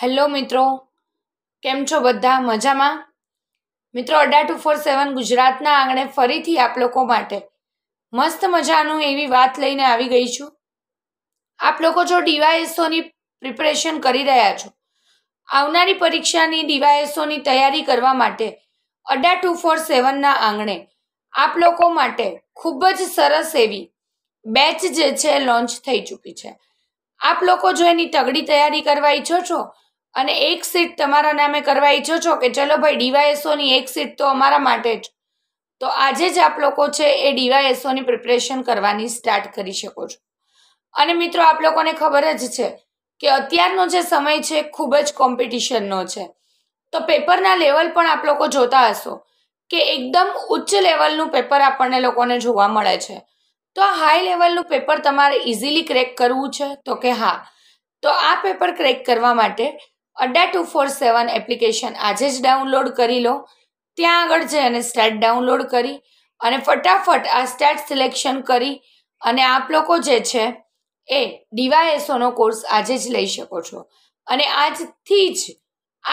hello મિત્રો કેમ છો બધા મજામાં મિત્રો અડા ટુ ફોર સેવન ગુજરાતના આંગણે ફરીથી આપ લોકો માટે મસ્ત મજાનું એવી વાત લઈને આવી ગઈ છું આપ લોકો જો ડીવાયએસઓની પ્રિપરેશન કરી રહ્યા છો આવનારી પરીક્ષાની ડીવાયએસઓની તૈયારી કરવા માટે અડા ટુ ફોર સેવનના આંગણે આપ લોકો માટે ખૂબ જ સરસ એવી બેચ જે છે લોન્ચ થઈ ચૂકી છે આપ લોકો જો એની તગડી તૈયારી કરવા ઈચ્છો છો અને એક સીટ તમારા નામે કરવા ઈચ્છો છો કે ચલો ભાઈ ડીવાયએસઓની એક સીટ તો અમારા માટે જ તો આજે જ આપ લોકો છે એ ડીવાયએસઓની પ્રિપરેશન કરવાની સ્ટાર્ટ કરી શકો છો અને મિત્રો આપ લોકોને ખબર જ છે કે અત્યારનો જે સમય છે ખૂબ જ કોમ્પિટિશનનો છે તો પેપરના લેવલ પણ આપ લોકો જોતા હશો કે એકદમ ઉચ્ચ લેવલનું પેપર આપણને લોકોને જોવા મળે છે તો આ હાઈ લેવલનું પેપર તમારે ઇઝીલી ક્રેક કરવું છે તો કે હા તો આ પેપર ક્રેક કરવા માટે Adda two four seven application આજે જ ડાઉનલોડ કરી લો ત્યાં આગળ જઈ અને સ્ટેટ ડાઉનલોડ કરી અને ફટાફટ આ સ્ટેટ સિલેક્શન કરી અને આપ લોકો જે છે એ ડીવાયએસઓનો કોર્સ આજે જ લઈ શકો છો અને આજથી જ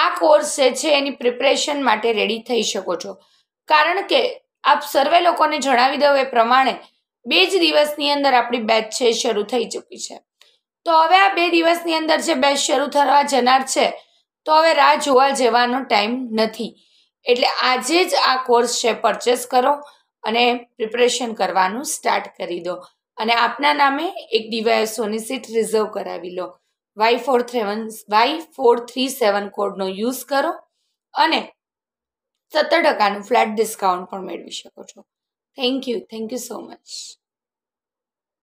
આ કોર્સ જે છે એની પ્રિપરેશન માટે રેડી થઈ શકો છો કારણ કે આપ સર્વે લોકોને જણાવી દઉં એ પ્રમાણે બે જ દિવસની અંદર આપણી બેચ છે શરૂ થઈ ચૂકી છે તો હવે આ બે દિવસની અંદર જે બેચ શરૂ થવા જનાર છે તો હવે રાહ જોવા જવાનો ટાઈમ નથી એટલે આજે જ આ કોર્સ છે પરચેસ કરો અને પ્રિપરેશન કરવાનું સ્ટાર્ટ કરી દો અને આપના નામે એક ડીવાયસોની સીટ રિઝર્વ કરાવી લો વાય ફોર થ્રેવન વાય ફોર થ્રી સેવન કોડનો યુઝ કરો અને સત્તર ટકાનું ફ્લેટ ડિસ્કાઉન્ટ પણ મેળવી શકો છો thank you thank you so much